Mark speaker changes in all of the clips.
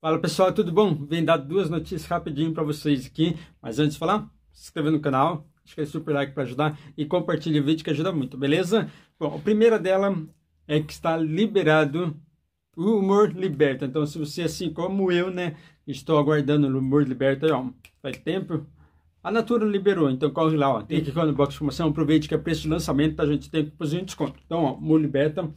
Speaker 1: Fala pessoal, tudo bom? Vem dar duas notícias rapidinho para vocês aqui, mas antes de falar, se inscreva no canal, deixa o é super like para ajudar e compartilhe o vídeo que ajuda muito, beleza? Bom, a primeira dela é que está liberado o humor liberta. Então, se você, assim como eu, né, estou aguardando o humor liberta, ó, faz tempo, a Natura liberou, então corre lá, ó. Tem que ir no box de informação, aproveite que é preço de lançamento, tá, gente? Tem que fazer um desconto. Então, ó, humor Liberta,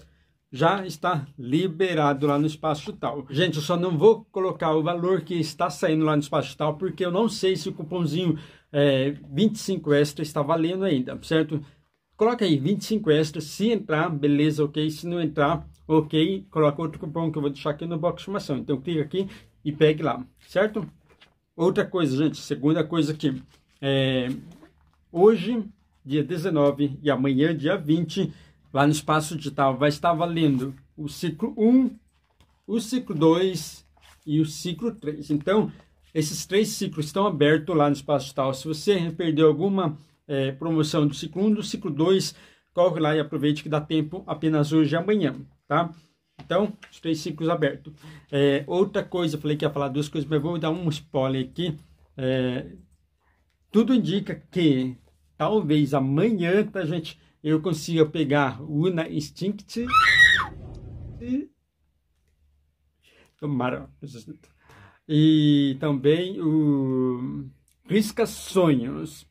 Speaker 1: já está liberado lá no espaço tal. Gente, eu só não vou colocar o valor que está saindo lá no espaço tal, porque eu não sei se o cupomzinho é, 25 extra está valendo ainda, certo? Coloca aí 25 extra, se entrar, beleza, ok. Se não entrar, ok, coloca outro cupom que eu vou deixar aqui no box de informação. Então clica aqui e pegue lá, certo? Outra coisa, gente, segunda coisa aqui. É, hoje, dia 19 e amanhã, dia 20, lá no espaço digital, vai estar valendo o ciclo 1, o ciclo 2 e o ciclo 3. Então, esses três ciclos estão abertos lá no espaço digital. Se você perdeu alguma é, promoção do ciclo 1, do ciclo 2, corre lá e aproveite que dá tempo apenas hoje e amanhã, tá? Então, os três ciclos abertos. É, outra coisa, falei que ia falar duas coisas, mas vou dar um spoiler aqui. É, tudo indica que talvez amanhã, tá, gente? eu consigo pegar Una Instinct e tomara e também o Risca Sonhos.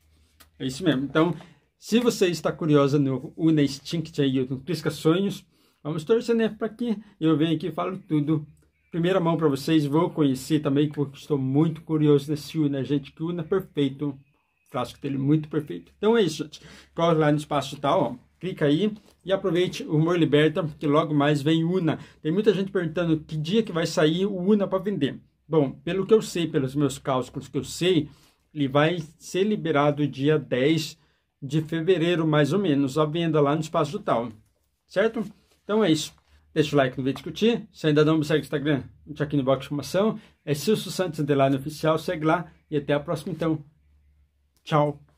Speaker 1: É isso mesmo. Então, se você está curiosa no Una Instinct aí, no Risca Sonhos, vamos torcer né, para que eu venha aqui e falo tudo. Primeira mão para vocês, vou conhecer também, porque estou muito curioso nesse Una, gente, que Una perfeito. Clássico dele muito perfeito. Então é isso, gente. Corre lá no espaço tal, Clica aí e aproveite o Humor Liberta, porque logo mais vem Una. Tem muita gente perguntando que dia que vai sair o Una para vender. Bom, pelo que eu sei, pelos meus cálculos que eu sei, ele vai ser liberado dia 10 de fevereiro, mais ou menos, a venda lá no Espaço Tal. Certo? Então é isso. Deixa o like no vídeo discutir. Se ainda não me segue no Instagram, aqui no box de informação. É Silso Santos Underline Oficial. Segue lá e até a próxima então. Ciao.